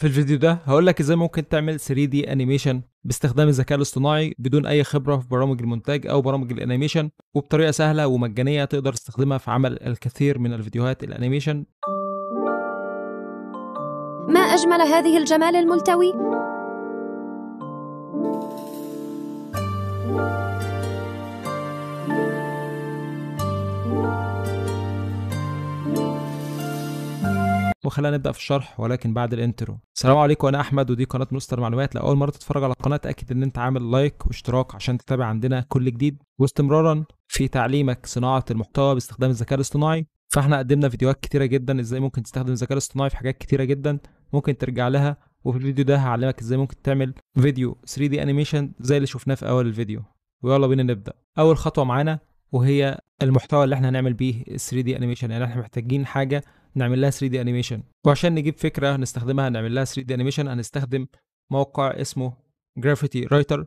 في الفيديو ده هقول لك ازاي ممكن تعمل 3 d انيميشن باستخدام الذكاء الاصطناعي بدون اي خبره في برامج المونتاج او برامج الانيميشن وبطريقه سهله ومجانيه تقدر تستخدمها في عمل الكثير من الفيديوهات الانيميشن ما اجمل هذه الجمال الملتوي خلينا نبدا في الشرح ولكن بعد الانترو السلام عليكم انا احمد ودي قناه مستر معلومات لو اول مره تتفرج على القناه اتاكد ان انت عامل لايك واشتراك عشان تتابع عندنا كل جديد واستمرارا في تعليمك صناعه المحتوى باستخدام الذكاء الاصطناعي فاحنا قدمنا فيديوهات كتيره جدا ازاي ممكن تستخدم الذكاء الاصطناعي في حاجات كتيره جدا ممكن ترجع لها وفي الفيديو ده هعلمك ازاي ممكن تعمل فيديو 3 دي انيميشن زي اللي شفناه في اول الفيديو ويلا بينا نبدا اول خطوه معانا وهي المحتوى اللي احنا هنعمل بيه 3 دي انيميشن يعني احنا محتاجين حاجه نعمل لها 3 دي انيميشن وعشان نجيب فكره نستخدمها نعمل لها 3 دي انيميشن هنستخدم موقع اسمه جرافيتي رايتر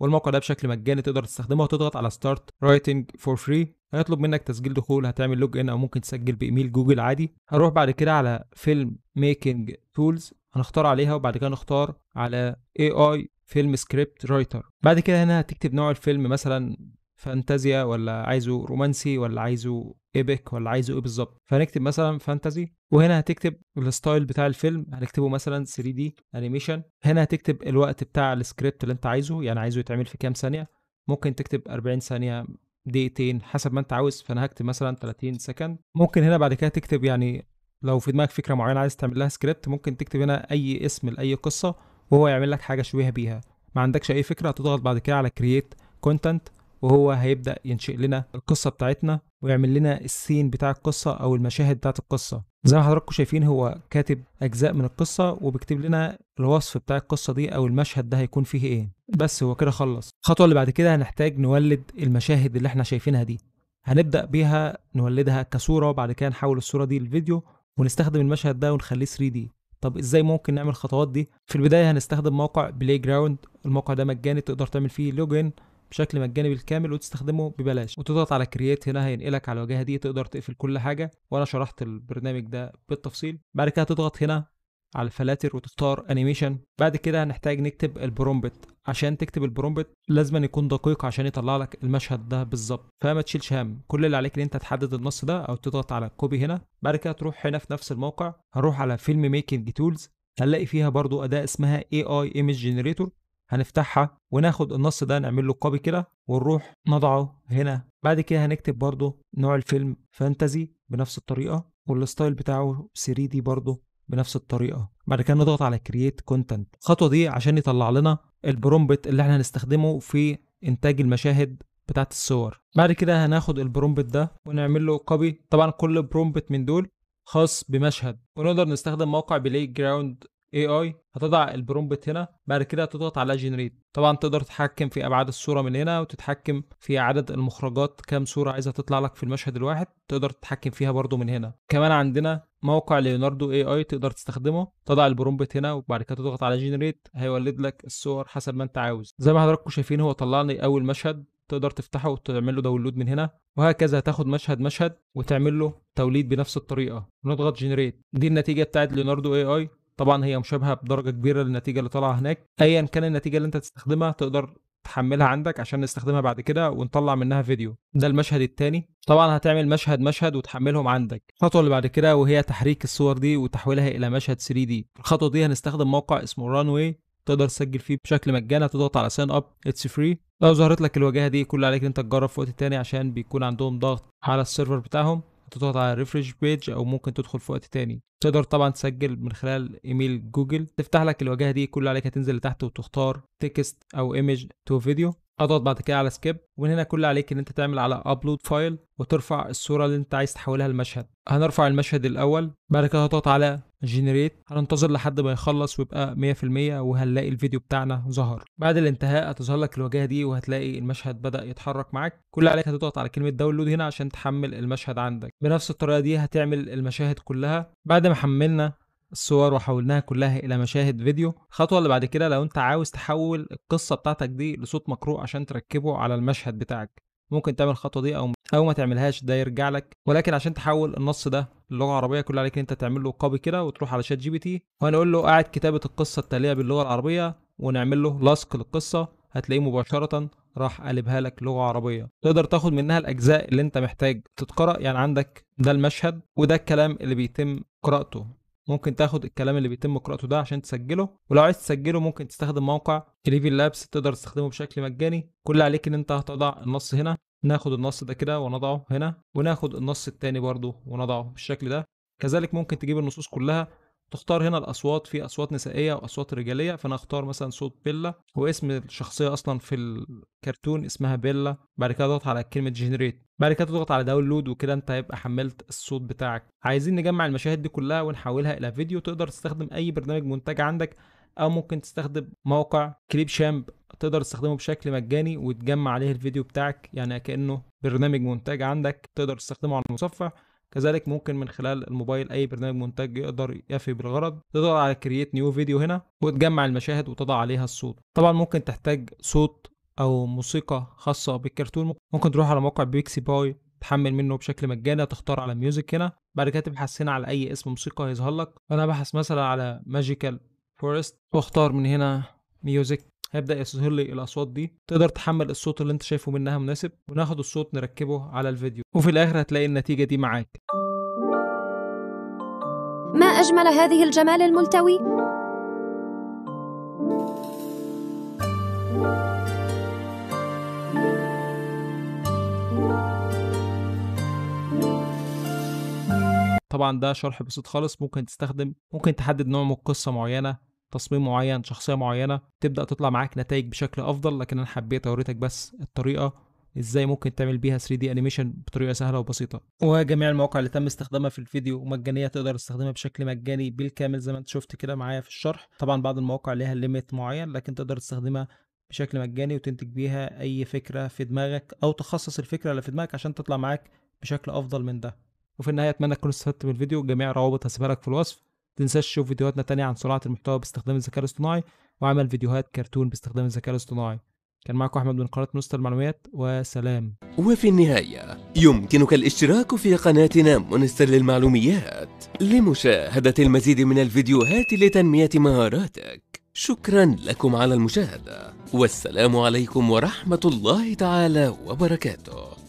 والموقع ده بشكل مجاني تقدر تستخدمه وتضغط على ستارت رايتنج فور فري هيطلب منك تسجيل دخول هتعمل لوج ان او ممكن تسجل بايميل جوجل عادي هروح بعد كده على فيلم ميكنج تولز هنختار عليها وبعد كده نختار على اي اي فيلم سكريبت رايتر بعد كده هنا هتكتب نوع الفيلم مثلا فانتازيا ولا عايزه رومانسي ولا عايزه ايبك ولا عايزه ايه بالظبط فنكتب مثلا فانتزي وهنا هتكتب الستايل بتاع الفيلم هنكتبه مثلا 3 دي انيميشن هنا هتكتب الوقت بتاع السكريبت اللي انت عايزه يعني عايزه يتعمل في كام ثانيه ممكن تكتب 40 ثانيه دقيقتين حسب ما انت عاوز فانا هكتب مثلا 30 سكند ممكن هنا بعد كده تكتب يعني لو في دماغك فكره معينه عايز تعمل لها سكريبت ممكن تكتب هنا اي اسم لاي قصه وهو يعمل لك حاجه شبيهه بيها ما عندكش اي فكره هتضغط بعد كده على كرييت كونتنت وهو هيبدا ينشئ لنا القصه بتاعتنا ويعمل لنا السين بتاع القصة أو المشاهد بتاعة القصة زي ما حضراتكم شايفين هو كاتب أجزاء من القصة وبيكتب لنا الوصف بتاع القصة دي أو المشهد ده هيكون فيه إيه بس هو كده خلص الخطوة اللي بعد كده هنحتاج نولد المشاهد اللي احنا شايفينها دي هنبدأ بيها نولدها كصورة وبعد كده نحول الصورة دي لفيديو ونستخدم المشهد ده ونخليه 3D طب ازاي ممكن نعمل الخطوات دي في البدايه هنستخدم موقع بلاي جراوند الموقع ده مجاني تقدر تعمل فيه لوجن بشكل مجاني بالكامل وتستخدمه ببلاش وتضغط على كرييت هنا هينقلك على الواجهه دي تقدر تقفل كل حاجه وانا شرحت البرنامج ده بالتفصيل بعد كده تضغط هنا على الفلاتر وتختار انيميشن بعد كده هنحتاج نكتب البرومبت عشان تكتب البرومبت لازم أن يكون دقيق عشان يطلع لك المشهد ده بالظبط فما تشيلش هام كل اللي عليك ان انت تحدد النص ده او تضغط على كوبي هنا بعد كده تروح هنا في نفس الموقع هنروح على فيلم ميكنج تولز هنلاقي فيها برضو اداة اسمها اي ايمج جنريتور هنفتحها وناخد النص ده نعمل له كوبي كده ونروح نضعه هنا بعد كده هنكتب برضو نوع الفيلم فانتزي بنفس الطريقه والستايل بتاعه 3 دي برضو بنفس الطريقه بعد كده نضغط على كرييت كونتنت الخطوه دي عشان يطلع لنا البرومبت اللي احنا هنستخدمه في انتاج المشاهد بتاعت الصور بعد كده هناخد البرومبت ده ونعمل له كوبي طبعا كل برومبت من دول خاص بمشهد ونقدر نستخدم موقع بلاي جراوند اي اي هتضع البرومبت هنا بعد كده تضغط على جنريت طبعا تقدر تتحكم في ابعاد الصوره من هنا وتتحكم في عدد المخرجات كام صوره عايزه تطلع لك في المشهد الواحد تقدر تتحكم فيها برضو من هنا كمان عندنا موقع ليوناردو اي اي تقدر تستخدمه تضع البرومبت هنا وبعد كده تضغط على جنريت هيولد لك الصور حسب ما انت عاوز زي ما حضراتكم شايفين هو طلع لي اول مشهد تقدر تفتحه وتعمل له داونلود من هنا وهكذا هتاخد مشهد مشهد وتعمل له توليد بنفس الطريقه ونضغط جنريت دي النتيجه بتاعت ليوناردو اي اي طبعا هي مشابهه بدرجه كبيره للنتيجه اللي طالعه هناك ايا كان النتيجه اللي انت تستخدمها تقدر تحملها عندك عشان نستخدمها بعد كده ونطلع منها فيديو ده المشهد الثاني طبعا هتعمل مشهد مشهد وتحملهم عندك الخطوه اللي بعد كده وهي تحريك الصور دي وتحويلها الى مشهد 3 دي الخطوه دي هنستخدم موقع اسمه رانوي تقدر تسجل فيه بشكل مجاني تضغط على ساين اب اتس فري لو ظهرت لك الواجهه دي كل عليك ان انت تجرب في وقت تاني عشان بيكون عندهم ضغط على السيرفر بتاعهم تضغط على ريفرش بيج او ممكن تدخل في وقت تاني تقدر طبعا تسجل من خلال ايميل جوجل تفتح لك الواجهه دي كل عليك هتنزل لتحت وتختار تكست او ايمج تو فيديو اضغط بعد كده على سكيب ومن هنا كل عليك ان انت تعمل على ابلود فايل وترفع الصوره اللي انت عايز تحولها لمشهد هنرفع المشهد الاول بعد كده هتضغط على جنريت هننتظر لحد ما يخلص ويبقى 100% وهنلاقي الفيديو بتاعنا ظهر بعد الانتهاء هتظهر لك الواجهه دي وهتلاقي المشهد بدا يتحرك معاك كل عليك هتضغط على كلمه داونلود هنا عشان تحمل المشهد عندك بنفس الطريقه دي هتعمل المشاهد كلها بعد ما حملنا الصور وحولناها كلها الى مشاهد فيديو الخطوه اللي بعد كده لو انت عاوز تحول القصه بتاعتك دي لصوت مقروء عشان تركبه على المشهد بتاعك ممكن تعمل الخطوه دي او او ما تعملهاش ده يرجع لك ولكن عشان تحول النص ده للغه العربيه كل عليك ان انت تعمل له كوبي كده وتروح على شات جي بي تي وهنقول له اعد كتابه القصه التاليه باللغه العربيه ونعمل له لاسك للقصه هتلاقيه مباشره راح قلبها لك لغه عربيه تقدر تاخد منها الاجزاء اللي انت محتاج تتقرا يعني عندك ده المشهد وده الكلام اللي بيتم قراءته ممكن تاخد الكلام اللي بيتم قراءته ده عشان تسجله ولو عايز تسجله ممكن تستخدم موقع ليفي لابس تقدر تستخدمه بشكل مجاني كل عليك ان انت هتضع النص هنا ناخد النص ده كده ونضعه هنا وناخد النص التاني برضه ونضعه بالشكل ده كذلك ممكن تجيب النصوص كلها تختار هنا الاصوات في اصوات نسائيه واصوات رجاليه فانا اختار مثلا صوت بيلا واسم الشخصيه اصلا في الكرتون اسمها بيلا بعد كده اضغط على كلمه جنريت بعد كده تضغط على داونلود وكده انت هيبقى حملت الصوت بتاعك عايزين نجمع المشاهد دي كلها ونحولها الى فيديو تقدر تستخدم اي برنامج مونتاج عندك او ممكن تستخدم موقع كليب شامب تقدر تستخدمه بشكل مجاني وتجمع عليه الفيديو بتاعك يعني كأنه برنامج مونتاج عندك تقدر تستخدمه على المتصفح كذلك ممكن من خلال الموبايل اي برنامج مونتاج يقدر يفي بالغرض تضغط على كرييت نيو فيديو هنا وتجمع المشاهد وتضع عليها الصوت طبعا ممكن تحتاج صوت او موسيقى خاصه بالكرتون ممكن تروح على موقع بيكسي باي تحمل منه بشكل مجاني تختار على ميوزك هنا بعد كده تبحث هنا على اي اسم موسيقى هيظهر لك انا بحث مثلا على ماجيكال فورست واختار من هنا ميوزك هيبدا يظهر لي الاصوات دي تقدر تحمل الصوت اللي انت شايفه منها مناسب وناخد الصوت نركبه على الفيديو وفي الاخر هتلاقي النتيجه دي معاك ما اجمل هذه الجمال الملتوي طبعا ده شرح بسيط خالص ممكن تستخدم ممكن تحدد نوع من قصه معينه تصميم معين شخصيه معينه تبدا تطلع معاك نتائج بشكل افضل لكن انا حبيت اوريتك بس الطريقه ازاي ممكن تعمل بيها 3 دي انيميشن بطريقه سهله وبسيطه وجميع المواقع اللي تم استخدامها في الفيديو مجانيه تقدر تستخدمها بشكل مجاني بالكامل زي ما انت شفت كده معايا في الشرح طبعا بعض المواقع ليها ليميت معين لكن تقدر تستخدمها بشكل مجاني وتنتج بيها اي فكره في دماغك او تخصص الفكره اللي في دماغك عشان تطلع معاك بشكل افضل من ده وفي النهايه اتمنى تكونوا استفدتوا من الفيديو جميع روابط هسيبها لك في الوصف تنساش تشوف فيديوهاتنا تانية عن صناعة المحتوى باستخدام الذكاء الاصطناعي وعمل فيديوهات كرتون باستخدام الذكاء الاصطناعي كان معكم أحمد من قناة مستر المعلومات وسلام وفي النهاية يمكنك الاشتراك في قناتنا منستر للمعلوميات لمشاهدة المزيد من الفيديوهات لتنمية مهاراتك شكرا لكم على المشاهدة والسلام عليكم ورحمة الله تعالى وبركاته